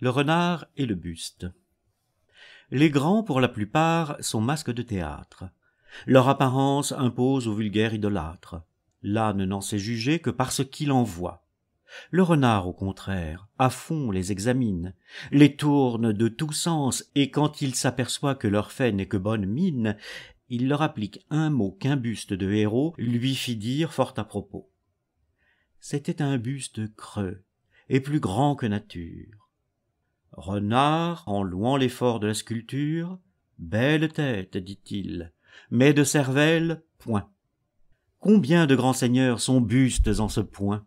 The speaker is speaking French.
le renard et le buste. Les grands, pour la plupart, sont masques de théâtre. Leur apparence impose au vulgaire idolâtre. L'âne n'en sait juger que par ce qu'il en voit. Le renard, au contraire, à fond les examine, les tourne de tous sens, et quand il s'aperçoit que leur fait n'est que bonne mine, il leur applique un mot qu'un buste de héros lui fit dire fort à propos. C'était un buste creux, et plus grand que nature, renard en louant l'effort de la sculpture belle tête dit-il mais de cervelle point combien de grands seigneurs sont bustes en ce point